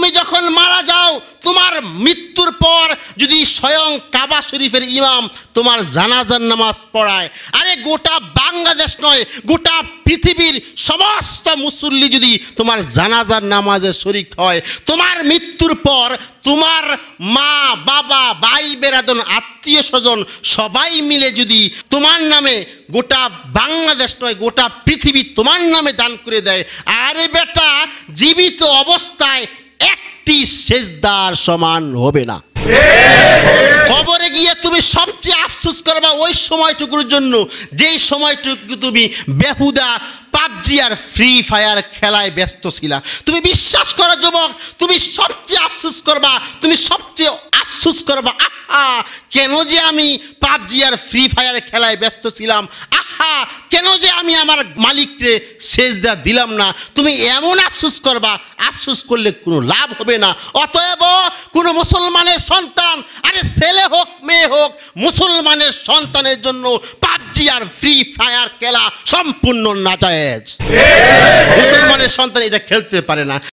তুমি যখন মারা যাও তোমার মৃত্যুর পর যদি স্বয়ং কাবা শরীফের ইমাম তোমার জানাজার নামাজ পড়ায় আরে গোটা বাংলাদেশ নয় গোটা পৃথিবীর সমস্ত মুসল্লি যদি তোমার জানাজার নামাজের শরিক হয় তোমার মৃত্যুর পর তোমার মা বাবা বাই বেরাদন আত্মীয় স্বজন সবাই মিলে যদি তোমার নামে গোটা বাংলাদেশ নয় গোটা পৃথিবী তোমার নামে দান করে দেয় আরে বেটা জীবিত অবস্থায় একটি সেজদার সমান হবে না কবরে গিয়ে তুমি সবচেয়ে আফসোস করবা ওই সময়টুকুর জন্য যেই সময়টুকু তুমি বেহুদা পাবজি আর ফ্রি ফায়ার খেলায় ব্যস্ত ছিলা তুমি বিশ্বাস করো যুবক তুমি সবচেয়ে আফসোস করবা তুমি সবচেয়ে আফসোস করবা আহা কেন যে আমি পাবজি আর ফ্রি ফায়ার খেলায় ব্যস্ত ছিলাম আ কেন যে আমি আমার মালিককে শেষ দেওয়া দিলাম না তুমি এমন আফসুস করবা আফসুস করলে কোনো লাভ হবে না অতএব কোনো মুসলমানের সন্তান আরে ছেলে হোক মেয়ে হোক মুসলমানের সন্তানের জন্য পাবজি আর ফ্রি ফায়ার খেলা সম্পূর্ণ নাজায়েজ মুসলমানের সন্তান এটা খেলতে পারে না